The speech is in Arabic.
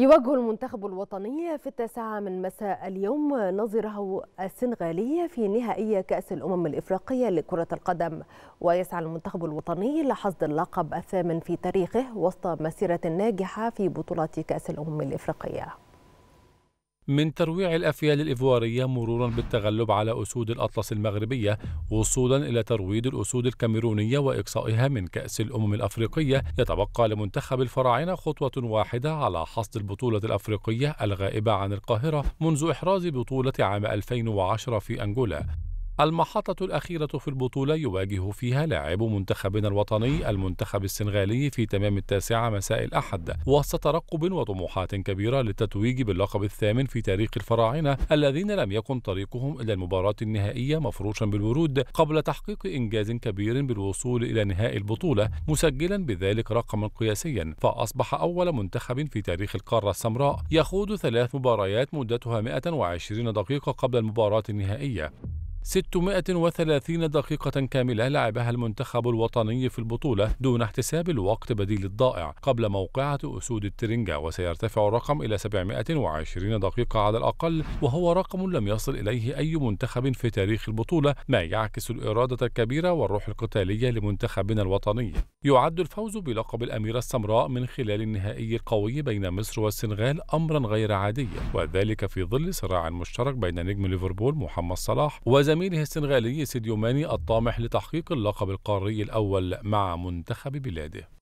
يواجه المنتخب الوطني في التاسعة من مساء اليوم نظره السنغالي في نهائي كأس الأمم الإفريقية لكرة القدم ويسعى المنتخب الوطني لحصد اللقب الثامن في تاريخه وسط مسيرة ناجحة في بطولة كأس الأمم الإفريقية من ترويع الأفيال الإيفوارية مرورا بالتغلب على أسود الأطلس المغربية وصولا إلى ترويض الأسود الكاميرونية وإقصائها من كأس الأمم الأفريقية يتبقى لمنتخب الفراعنة خطوة واحدة على حصد البطولة الأفريقية الغائبة عن القاهرة منذ إحراز بطولة عام 2010 في أنجولا المحطة الأخيرة في البطولة يواجه فيها لاعب منتخبنا الوطني المنتخب السنغالي في تمام التاسعة مساء الأحد وسط ترقب وطموحات كبيرة للتتويج باللقب الثامن في تاريخ الفراعنة الذين لم يكن طريقهم إلى المباراة النهائية مفروشا بالورود قبل تحقيق إنجاز كبير بالوصول إلى نهائي البطولة مسجلا بذلك رقما قياسيا فأصبح أول منتخب في تاريخ القارة السمراء يخوض ثلاث مباريات مدتها 120 دقيقة قبل المباراة النهائية 630 دقيقة كاملة لعبها المنتخب الوطني في البطولة دون احتساب الوقت بديل الضائع قبل موقعة أسود الترنجة وسيرتفع الرقم إلى 720 دقيقة على الأقل وهو رقم لم يصل إليه أي منتخب في تاريخ البطولة ما يعكس الإرادة الكبيرة والروح القتالية لمنتخبنا الوطني يعد الفوز بلقب الأميرة السمراء من خلال النهائي القوي بين مصر والسنغال أمرا غير عادي وذلك في ظل صراع مشترك بين نجم ليفربول محمد صلاح وزميله زميله السنغالي سيديو ماني الطامح لتحقيق اللقب القاري الأول مع منتخب بلاده